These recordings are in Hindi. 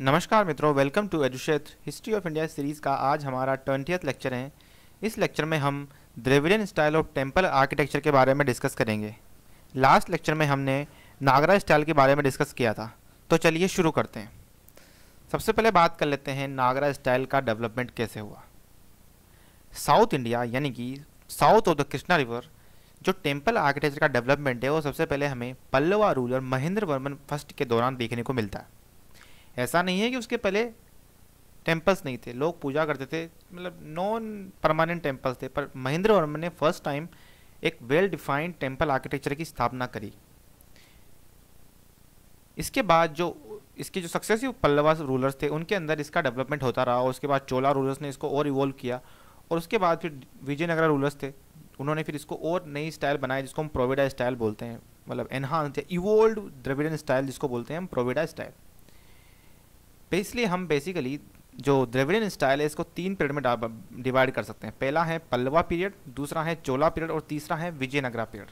नमस्कार मित्रों वेलकम टू एजुशेत हिस्ट्री ऑफ इंडिया सीरीज़ का आज हमारा ट्वेंटियथ लेक्चर है इस लेक्चर में हम Dravidian style of temple architecture के बारे में डिस्कस करेंगे लास्ट लेक्चर में हमने नागरा स्टाइल के बारे में डिस्कस किया था तो चलिए शुरू करते हैं सबसे पहले बात कर लेते हैं नागरा स्टाइल का डेवलपमेंट कैसे हुआ साउथ इंडिया यानी कि south of the Krishna river जो टेम्पल आर्किटेक्चर का डेवलपमेंट है वो सबसे पहले हमें पल्लवा रूलर महेंद्र वर्मन फर्स्ट के दौरान देखने को मिलता है ऐसा नहीं है कि उसके पहले टेम्पल्स नहीं थे लोग पूजा करते थे मतलब नॉन परमानेंट टेम्पल्स थे पर महेंद्र वर्मन ने फर्स्ट टाइम एक वेल डिफाइंड टेम्पल आर्किटेक्चर की स्थापना करी इसके बाद जो इसके जो सक्सेसिव पल्लवा रूलर्स थे उनके अंदर इसका डेवलपमेंट होता रहा और उसके बाद चोला रूलर्स ने इसको और इवोल्व किया और उसके बाद फिर विजयनगर रूलर्स थे उन्होंने फिर इसको और नई स्टाइल बनाया जिसको हम प्रोविडा स्टाइल बोलते हैं मतलब एनहांस या इवोल्ड द्रविडन स्टाइल जिसको बोलते हैं हम प्रोविडा स्टाइल बेसिकली हम बेसिकली जो द्रविडियन स्टाइल है इसको तीन पीरियड में डिवाइड कर सकते हैं पहला है पल्लवा पीरियड दूसरा है चोला पीरियड और तीसरा है विजयनगरा पीरियड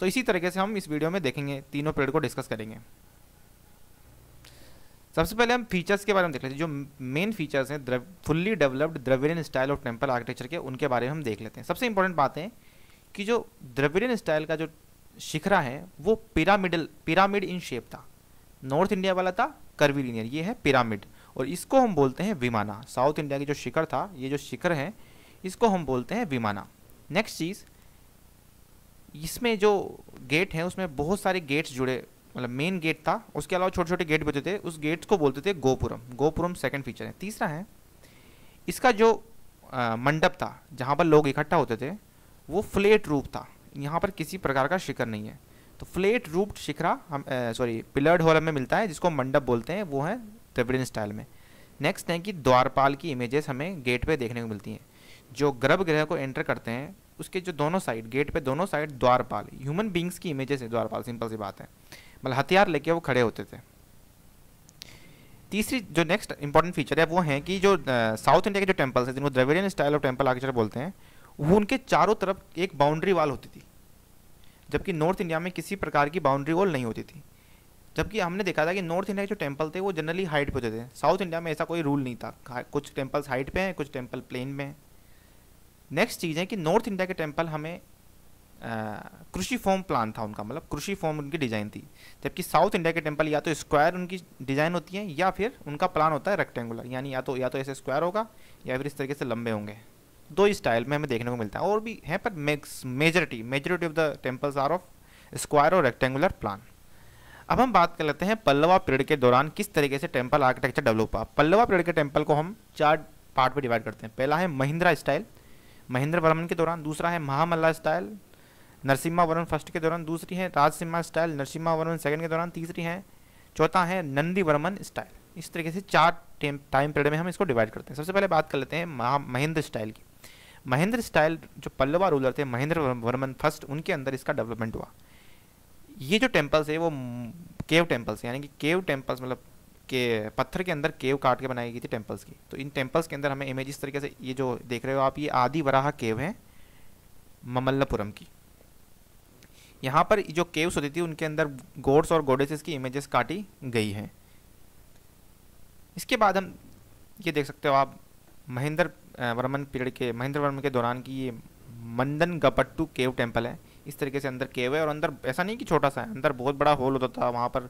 तो इसी तरीके से हम इस वीडियो में देखेंगे तीनों पीरियड को डिस्कस करेंगे सबसे पहले हम फीचर्स के बारे में देख लेते हैं जो मेन फीचर्स हैं फुल्ली डेवलप्ड द्रविडियन स्टाइल और टेम्पल आर्किटेक्चर के उनके बारे में हम देख लेते हैं सबसे इंपॉर्टेंट बात है कि जो द्रविडियन स्टाइल का जो शिखरा है वो पिरामिडल पिरामिड इन शेप था नॉर्थ इंडिया वाला था लीनियर ये है पिरामिड और इसको हम बोलते हैं विमाना साउथ इंडिया की जो शिखर था ये जो शिखर है इसको हम बोलते हैं विमाना नेक्स्ट चीज़ इसमें जो गेट है उसमें बहुत सारे गेट्स जुड़े मतलब मेन गेट था उसके अलावा छोटे छोटे गेट भी होते थे उस गेट्स को बोलते थे गोपुरम गोपुरम सेकंड फीचर है तीसरा है इसका जो आ, मंडप था जहाँ पर लोग इकट्ठा होते थे वो फ्लेट रूप था यहाँ पर किसी प्रकार का शिखर नहीं है तो फ्लेट रूप्ड शिखरा हम सॉरी पिलर्ड हॉल हमें मिलता है जिसको मंडप बोलते हैं वो है द्रविडियन स्टाइल में नेक्स्ट है कि द्वारपाल की इमेजेस हमें गेट पे देखने को मिलती हैं जो गर्भ ग्रह को एंटर करते हैं उसके जो दोनों साइड गेट पे दोनों साइड द्वारपाल ह्यूमन बींग्स की इमेजेस है द्वारपाल सिंपल सी बात है मतलब हथियार लेके वो खड़े होते थे तीसरी जो नेक्स्ट इंपॉर्टेंट फीचर है वो है कि जो साउथ इंडिया के जो टेम्पल्स हैं जिनको Dravidian style of temple architecture बोलते हैं वो उनके चारों तरफ एक बाउंड्री वाल होती थी जबकि नॉर्थ इंडिया में किसी प्रकार की बाउंड्री वॉल नहीं होती थी जबकि हमने देखा था कि नॉर्थ इंडिया के जो टेम्पल थे वो जनरली हाइट पर होते थे साउथ इंडिया में ऐसा कोई रूल नहीं था कुछ टेम्पल्स हाइट पे हैं कुछ टेम्पल प्लेन में हैं नेक्स्ट चीज़ है कि नॉर्थ इंडिया के टेम्पल हमें कृषि फॉर्म प्लान था उनका मतलब कृषि फॉर्म उनकी डिज़ाइन थी जबकि साउथ इंडिया के टेम्पल या तो स्क्वायर उनकी डिज़ाइन होती है या फिर उनका प्लान होता है रेक्टेंगुलर यानी या तो या तो ऐसे स्क्वायर होगा या फिर इस तरीके से लंबे होंगे दो ही स्टाइल में हमें देखने को मिलता है और भी है पर majority majority of the temples are of square और रेक्टेंगुलर प्लान अब हम बात कर लेते हैं पल्लवा पीरियड के दौरान किस तरीके से टेम्पल आर्किटेक्चर डेवलप हुआ पल्लवा पीरियड के टेम्पल को हम चार पार्ट में डिवाइड करते हैं पहला है महिंद्रा स्टाइल महिंद्र वर्मन के दौरान दूसरा है महामल्ला स्टाइल नरसिम्हा वर्मन फर्स्ट के दौरान दूसरी है राजसिम्हा स्टाइल नरसिम्हा वर्मन सेकंड के दौरान तीसरी है चौथा है नंदी वर्मन स्टाइल इस तरीके से चार टाइम पीरियड में हम इसको डिवाइड करते हैं सबसे पहले बात कर लेते हैं महा महिंद्र स्टाइल की महेंद्र स्टाइल जो पल्लवा रूलर थे महेंद्र वर्मन फर्स्ट उनके अंदर इसका डेवलपमेंट हुआ ये जो टेम्पल्स है वो केव टेम्पल्स यानी कि केव टेम्पल्स मतलब के पत्थर के अंदर केव काट के बनाई गई थी टेम्पल्स की तो इन टेम्पल्स के अंदर हमें इमेज इस तरीके से ये जो देख रहे हो आप ये आदि वराह केव है ममल्लपुरम की यहाँ पर जो केव्स होती थी उनके अंदर गोड्स और गोडेसेस की इमेजेस काटी गई हैं इसके बाद हम ये देख सकते हो आप महेंद्र वर्मन पीरियड के महेंद्र वर्मन के दौरान की ये मंदन गपट्टू केव टेम्पल है इस तरीके से अंदर केव है और अंदर ऐसा नहीं कि छोटा सा है अंदर बहुत बड़ा हॉल होता था वहाँ पर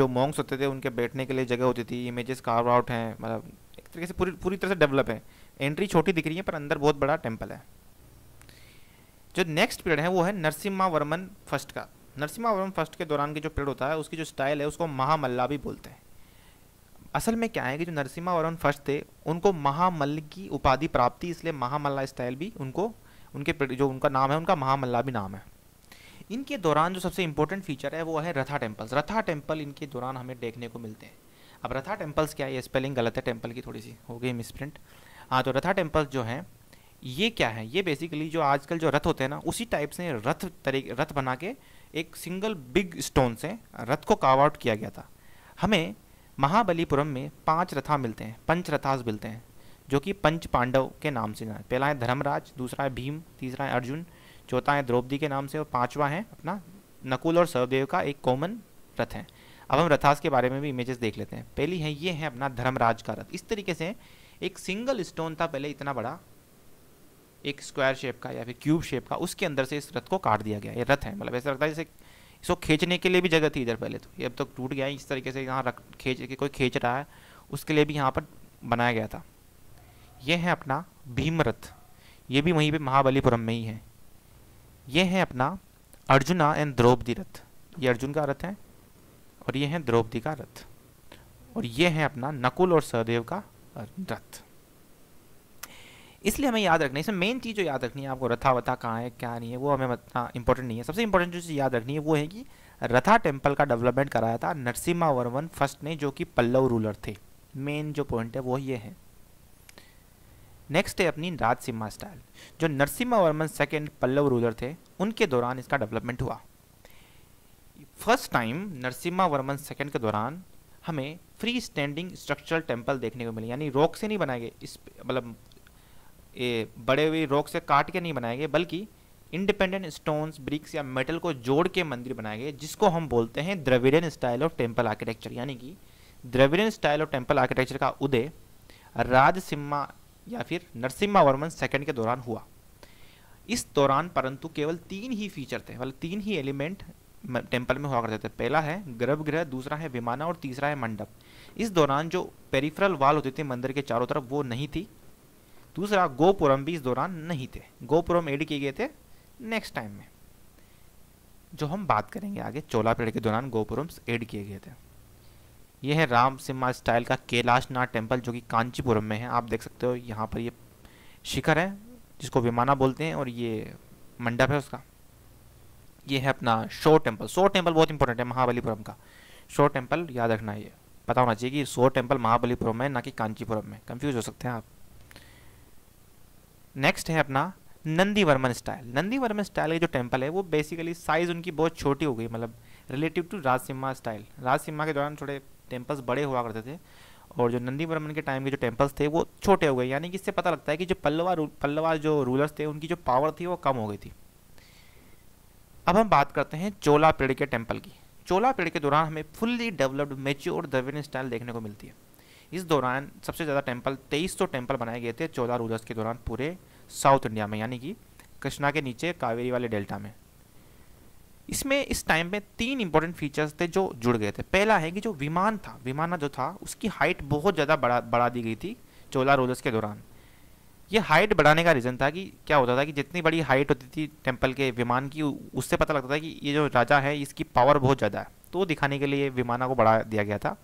जो मॉन्ग्स होते थे उनके बैठने के लिए जगह होती थी इमेजेस कार्व आउट हैं मतलब एक तरीके से पूरी पूरी तरह से डेवलप है एंट्री छोटी दिख रही है पर अंदर बहुत बड़ा टेम्पल है जो नेक्स्ट पीरियड है वो है नरसिम्हा वर्मन फर्स्ट का नरसिम्हा वर्मन फर्स्ट के दौरान की जो पीरियड होता है उसकी जो स्टाइल है उसको महामल्ला भी बोलते हैं असल में क्या है कि जो नरसिम्हा वरुण फर्स्ट थे उनको महामल्ल की उपाधि प्राप्त थी इसलिए महामल्ला स्टाइल भी उनको उनके जो उनका नाम है उनका महामल्ला भी नाम है इनके दौरान जो सबसे इंपॉर्टेंट फीचर है वो है रथा टेम्पल्स रथा टेम्पल इनके दौरान हमें देखने को मिलते हैं अब रथा टेम्पल्स क्या है ये स्पेलिंग गलत है टेम्पल की थोड़ी सी हो गई मिसप्रिंट हाँ तो रथा टेम्पल्स जो हैं ये क्या है ये बेसिकली जो आजकल जो रथ होते हैं ना उसी टाइप से रथ तरीके रथ बना के एक सिंगल बिग स्टोन से रथ को काव आउट किया गया था हमें महाबलीपुरम में पांच रथा मिलते हैं पंच रथास मिलते हैं जो कि पंच पांडव के नाम से जाना पहला है धर्मराज दूसरा है भीम तीसरा है अर्जुन चौथा है द्रौपदी के नाम से और पांचवा है अपना नकुल और सहदेव का एक कॉमन रथ है अब हम रथास के बारे में भी इमेजेस देख लेते हैं पहली है ये है अपना धर्मराज का रथ इस तरीके से एक सिंगल स्टोन था पहले इतना बड़ा एक स्क्वायर शेप का या फिर क्यूब शेप का उसके अंदर से इस रथ को काट दिया गया ये रथ है मतलब ऐसा लगता है जैसे इसको खींचने के लिए भी जगह थी इधर पहले तो ये अब तक तो टूट गया है इस तरीके से यहाँ रख खींच के कोई खींच रहा है उसके लिए भी यहाँ पर बनाया गया था ये है अपना भीमरथ ये भी वहीं पे महाबलीपुरम में ही है ये है अपना अर्जुना एंड द्रौपदी रथ ये अर्जुन का रथ है और ये है द्रौपदी का रथ और ये है अपना नकुल और सहदेव का रथ इसलिए हमें याद रखना है इसमें मेन चीज़ जो याद रखनी है आपको रथा वथा कहाँ है क्या नहीं है वो हमें इतना इंपॉर्टेंट नहीं है सबसे इंपॉर्टेंट जो चीज़ याद रखनी है वो है कि रथा टेम्पल का डेवलपमेंट कराया था नरसिम्हा वर्मन फर्स्ट ने जो कि पल्लव रूलर थे मेन जो पॉइंट है वो ये है नेक्स्ट है अपनी राजसिम्हा स्टाइल जो नरसिम्हा वर्मन सेकेंड पल्लव रूलर थे उनके दौरान इसका डेवलपमेंट हुआ first time Narasimha Varman second के दौरान हमें फ्री स्टैंडिंग स्ट्रक्चरल टेम्पल देखने को मिले यानी रॉक से नहीं बनाए गए इस मतलब ये बड़े हुए रॉक से काट के नहीं बनाए गए बल्कि इंडिपेंडेंट स्टोन्स ब्रिक्स या मेटल को जोड़ के मंदिर बनाए गए जिसको हम बोलते हैं Dravidian style of temple architecture यानी कि Dravidian style of temple architecture का उदय राजसिम्हा या फिर नरसिम्हा वर्मन सेकेंड के दौरान हुआ इस दौरान परंतु केवल तीन ही फीचर थे मतलब तीन ही एलिमेंट टेम्पल में हुआ करते थे पहला है गर्भगृह दूसरा है विमाना और तीसरा है मंडप इस दौरान जो पेरिफ्रल वाल होते थे मंदिर के चारों तरफ वो नहीं थी दूसरा गोपुरम भी इस दौरान नहीं थे गोपुरम एड किए गए थे नेक्स्ट टाइम में जो हम बात करेंगे आगे चोला पेड़ के दौरान गोपुरम एड किए गए थे यह है राम सिम्हा स्टाइल का कैलाशनाथ टेम्पल जो कि कांचीपुरम में है आप देख सकते हो यहाँ पर ये शिखर है जिसको विमाना बोलते हैं और ये मंडप है उसका ये है अपना शो टेम्पल शो टेम्पल बहुत इंपॉर्टेंट है महाबलीपुरम का शो टेम्पल याद रखना ये पता होना चाहिए कि शो टेम्पल महाबलीपुरम में ना कि कांचीपुरम में कंफ्यूज हो सकते हैं आप नेक्स्ट है अपना नंदी वर्मन स्टाइल नंदी वर्मन स्टाइल के जो टेम्पल है वो बेसिकली साइज़ उनकी बहुत छोटी हो गई मतलब relative to Simha style Simha के दौरान थोड़े टेम्पल्स बड़े हुआ करते थे और जो नंदी वर्मन के टाइम के जो टेम्पल्स थे वो छोटे हो गए यानी कि इससे पता लगता है कि जो पल्लवा पल्लवा जो रूलर्स थे उनकी जो पावर थी वो कम हो गई थी अब हम बात करते हैं चोला पेड़ के टेम्पल की चोला पेड़ के दौरान हमें fully developed mature Dravida style देखने को मिलती है इस दौरान सबसे ज़्यादा टेम्पल तेईस सौ टेम्पल बनाए गए थे चौदह रूलर्स के दौरान पूरे साउथ इंडिया में यानी कि कृष्णा के नीचे कावेरी वाले डेल्टा में इसमें इस टाइम में तीन इंपॉर्टेंट फीचर्स थे जो जुड़ गए थे पहला है कि जो विमान था विमाना जो था उसकी हाइट बहुत ज़्यादा बढ़ा बढ़ा दी गई थी चोला रोलर्स के दौरान ये हाइट बढ़ाने का रीज़न था कि क्या होता था कि जितनी बड़ी हाइट होती थी टेम्पल के विमान की उससे पता लगता था कि ये जो राजा है इसकी पावर बहुत ज़्यादा है तो दिखाने के लिए विमाना को बढ़ा दिया गया था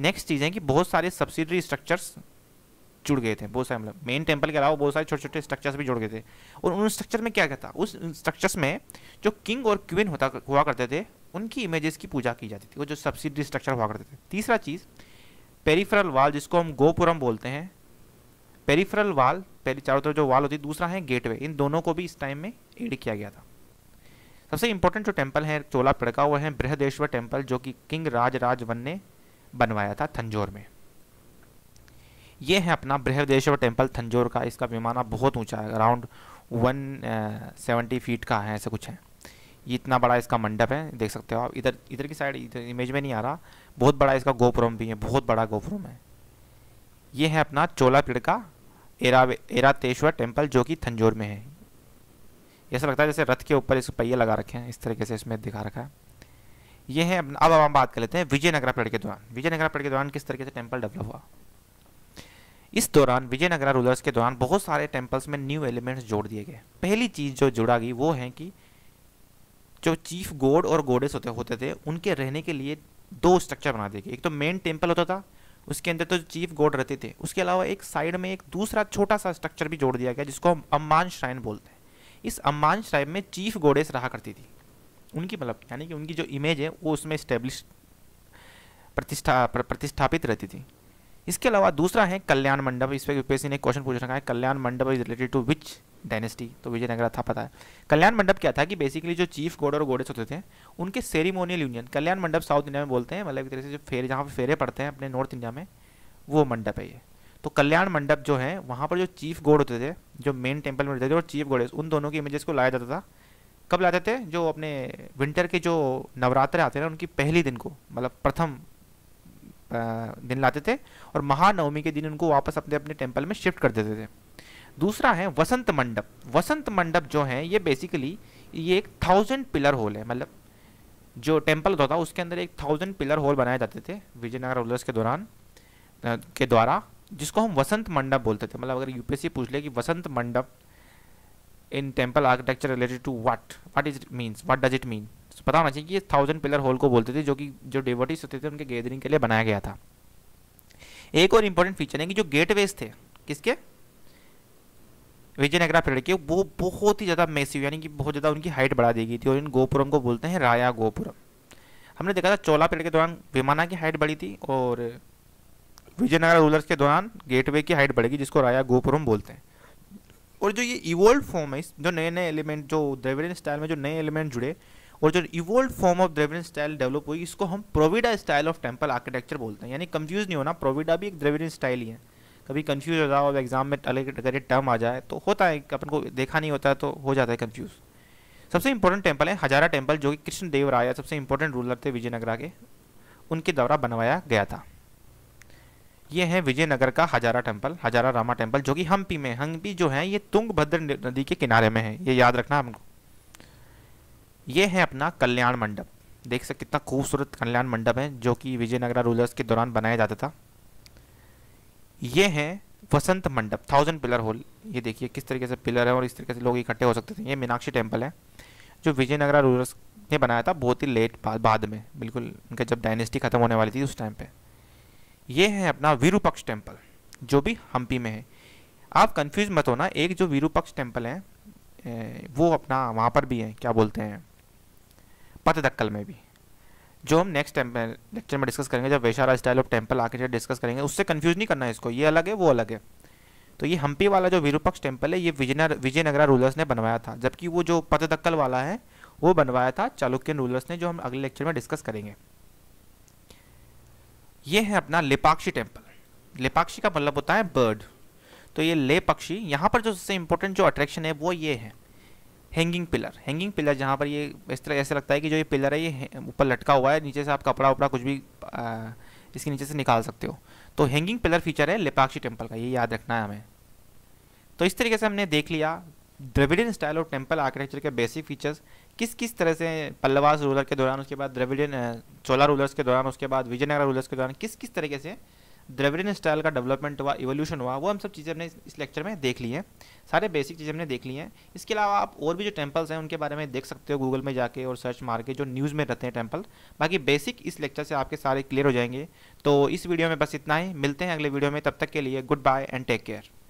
नेक्स्ट चीज़ है कि बहुत सारे सब्सिडरी स्ट्रक्चर्स जुड़ गए थे बहुत सारे मतलब मेन टेम्पल के अलावा बहुत सारे छोटे छोटे स्ट्रक्चर्स भी जुड़ गए थे और उन स्ट्रक्चर में क्या क्या उस स्ट्रक्चर्स में जो किंग और क्वीन होता हुआ करते थे उनकी इमेजेस की पूजा की जाती थी वो जो सब्सिडरी स्ट्रक्चर हुआ करते थे तीसरा चीज़ पेरीफरल वाल जिसको हम गोपुरम बोलते हैं पेरीफरल वाल पहले चारों तरफ जो वाल होती है दूसरा है गेटवे इन दोनों को भी इस टाइम में एड किया गया था सबसे इंपॉर्टेंट जो टेम्पल है चोला पड़का हुआ है बृहदेश्वर टेम्पल जो कि किंग राज राज वन ने बनवाया था थंजौर में यह है अपना बृहदेश्वर टेम्पल थंजोर का इसका विमाना बहुत ऊंचा है अराउंड वन सेवेंटी फीट का है ऐसे कुछ है ये इतना बड़ा इसका मंडप है देख सकते हो आप इधर इधर की साइड इधर इमेज में नहीं आ रहा बहुत बड़ा इसका गोपुरम भी है बहुत बड़ा गोपुरम है ये है अपना चोला चोलापीड़ का एरा एरातेश्वर टेम्पल जो कि थंजोर में है ऐसा लगता है जैसे रथ के ऊपर इस पहिए लगा रखे हैं इस तरीके से इसमें दिखा रखा है ये है अब अब हम बात कर लेते हैं विजयनगरा पेड़ के दौरान विजयनगरा पेड़ के दौरान किस तरीके से टेम्पल डेवलप हुआ इस दौरान विजयनगरा रूलर्स के दौरान बहुत सारे टेम्पल्स में न्यू एलिमेंट्स जोड़ दिए गए पहली चीज़ जो जुड़ा गई वो है कि जो चीफ गोड और गोडेस होते होते थे उनके रहने के लिए दो स्ट्रक्चर बना दिए गए एक तो मेन टेम्पल होता था उसके अंदर तो चीफ गोड रहते थे उसके अलावा एक साइड में एक दूसरा छोटा सा स्ट्रक्चर भी जोड़ दिया गया जिसको हम अम्मान श्राइन बोलते हैं इस अम्मान श्राइन में चीफ गोडेस रहा करती थी उनकी मतलब यानी कि उनकी जो इमेज है वो उसमें स्टैब्लिश प्रतिष्ठा प्रतिष्ठापित रहती थी इसके अलावा दूसरा है कल्याण मंडप इस पर यूपीएससी ने क्वेश्चन पूछ रखा है Kalyana mandapa is related to which dynasty तो विजयनगर था पता है कल्याण मंडप क्या था कि बेसिकली जो चीफ गोड और गोडेस होते थे उनके सेरिमोनियल यूनियन कल्याण मंडप साउथ इंडिया में बोलते हैं मतलब एक तरह से जो फेरे जहाँ पर फेरे पड़ते हैं अपने नॉर्थ इंडिया में वो मंडप है ये तो कल्याण मंडप जो है वहाँ पर जो चीफ गोड होते थे जो मेन टेम्पल में रहते थे और चीफ गोडेस उन दोनों की इमेजेस को लाया जाता था कब लाते थे जो अपने विंटर के जो नवरात्र आते ना उनकी पहली दिन को मतलब प्रथम दिन लाते थे और महानवमी के दिन उनको वापस अपने अपने टेम्पल में शिफ्ट कर देते थे दूसरा है वसंत मंडप वसंत मंडप जो है ये बेसिकली ये एक थाउजेंड पिलर होल है मतलब जो टेम्पल होता था उसके अंदर एक थाउजेंड पिलर होल बनाए जाते थे विजयनगर रूलर्स के दौरान के द्वारा जिसको हम वसंत मंडप बोलते थे मतलब अगर यूपीएससी पूछ ले कि Vasanta mandapa in temple architecture related to what what is means what does it mean पता होना चाहिए कि ये थाउजेंड पिलर होल को बोलते थे जो कि जो डेवोटिस होते थे उनके गैदरिंग के लिए बनाया गया था एक और इम्पोर्टेंट फीचर है कि जो गेटवेज थे किसके विजयनगरा पीरियड के वो बहुत ही ज़्यादा मेसिव यानी कि बहुत ज़्यादा उनकी हाइट बढ़ा दी गई थी और इन गोपुरम को बोलते हैं राया गोपुरम हमने देखा था चोला पीरियड के दौरान विमाना की हाइट बढ़ी थी और विजयनगर रूलर्स के दौरान गेटवे की हाइट बढ़ेगी जिसको राया गोपुरम बोलते हैं और जो ये इवोल्व फॉर्म है जो नए नए एलिमेंट जो द्रविडियन स्टाइल में जो नए एलिमेंट जुड़े और जो evolve form of Dravidian style develop हुई इसको हम प्रोविडा स्टाइल ऑफ टेम्पल आर्किटेक्चर बोलते हैं यानी कंफ्यूज नहीं होना प्रोविडा भी एक द्रविडियन स्टाइल ही है कभी कंफ्यूज हो जाओ एग्जाम में अलग अगर ये टर्म आ जाए तो होता है अपन को देखा नहीं होता है तो हो जाता है कंफ्यूज सबसे इंपॉर्टेंट टेम्पल है हजारा टेम्पल जो कि कृष्ण देव राय सबसे इंपॉर्टेंट रूलर थे विजयनगरा के उनके द्वारा बनवाया गया था ये है विजयनगर का हजारा टेम्पल हजारा रामा टेम्पल जो कि हम्पी में हम्पी जो है ये तुंगभद्र नदी के किनारे में है ये याद रखना हमको ये है अपना कल्याण मंडप देख सकते कितना खूबसूरत कल्याण मंडप है जो कि विजयनगरा रूलर्स के दौरान बनाया जाता था ये है वसंत मंडप थाउजेंड पिलर होल ये देखिए किस तरीके से पिलर है और इस तरीके से लोग इकट्ठे हो सकते थे ये मीनाक्षी टेम्पल है जो विजयनगरा रूलर्स ने बनाया था बहुत ही लेट बाद में बिल्कुल उनके जब डायनेस्टी खत्म होने वाली थी उस टाइम पर ये है अपना वीरूपक्ष टेम्पल जो भी हम्पी में है आप कंफ्यूज मत होना एक जो वीरूपक्ष टेम्पल है वो अपना वहाँ पर भी है क्या बोलते हैं पतदक्कल में भी जो हम नेक्स्ट टेम्पल लेक्चर में डिस्कस करेंगे जब वैशाला स्टाइल ऑफ टेम्पल आके जब डिस्कस करेंगे उससे कन्फ्यूज नहीं करना है इसको ये अलग है वो अलग है तो ये हम्पी वाला जो विरूपक्ष टेम्पल है ये विजयनगर विजयनगरा रूलर्स ने बनवाया था जबकि वो जो पतदक्कल वाला है वो बनवाया था चालुक्यन रूलर्स ने जो हम अगले लेक्चर में डिस्कस करेंगे ये है अपना लेपाक्षी टेम्पल लेपाक्षी का मतलब होता है बर्ड तो ये ले पक्षी यहाँ पर जो सबसे इम्पोर्टेंट जो अट्रैक्शन है वो ये है हैंगिंग पिलर हैंगिंग पिलर जहाँ पर ये इस तरह ऐसे लगता है कि जो ये पिलर है ये ऊपर लटका हुआ है नीचे से आप कपड़ा उपड़ा कुछ भी आ, इसके नीचे से निकाल सकते हो तो हैंगिंग पिलर फीचर है लेपाक्षी टेम्पल का ये याद रखना है हमें तो इस तरीके से हमने देख लिया द्रविडियन स्टाइल और टेम्पल आर्किटेक्चर के बेसिक फीचर्स किस किस तरह से पल्लवास रूलर के दौरान उसके बाद द्रविडियन चोला रूलर्स के दौरान उसके बाद विजयनगर रूलर्स के दौरान किस किस तरीके से द्रविडियन स्टाइल का डेवलपमेंट हुआ इवोल्यूशन हुआ वो हम सब चीज़ें हमने इस लेक्चर में देख ली हैं सारे बेसिक चीज़ें हमने देख ली हैं इसके अलावा आप और भी जो टेम्पल्स हैं उनके बारे में देख सकते हो गूगल में जाके और सर्च मार के जो न्यूज़ में रहते हैं टेम्पल बाकी बेसिक इस लेक्चर से आपके सारे क्लियर हो जाएंगे तो इस वीडियो में बस इतना ही मिलते हैं अगले वीडियो में तब तक के लिए good bye and take care